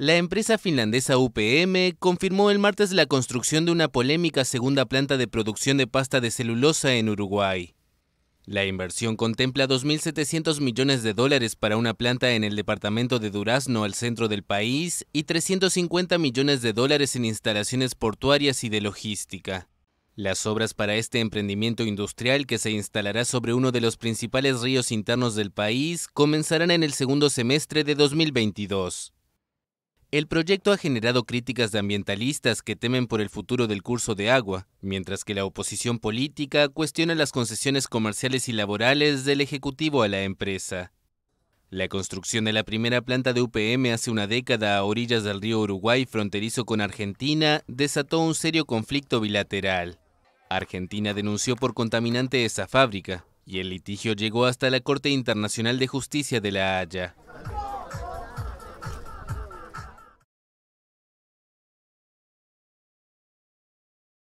La empresa finlandesa UPM confirmó el martes la construcción de una polémica segunda planta de producción de pasta de celulosa en Uruguay. La inversión contempla 2.700 millones de dólares para una planta en el departamento de Durazno al centro del país y 350 millones de dólares en instalaciones portuarias y de logística. Las obras para este emprendimiento industrial que se instalará sobre uno de los principales ríos internos del país comenzarán en el segundo semestre de 2022. El proyecto ha generado críticas de ambientalistas que temen por el futuro del curso de agua, mientras que la oposición política cuestiona las concesiones comerciales y laborales del Ejecutivo a la empresa. La construcción de la primera planta de UPM hace una década a orillas del río Uruguay fronterizo con Argentina desató un serio conflicto bilateral. Argentina denunció por contaminante esa fábrica y el litigio llegó hasta la Corte Internacional de Justicia de La Haya.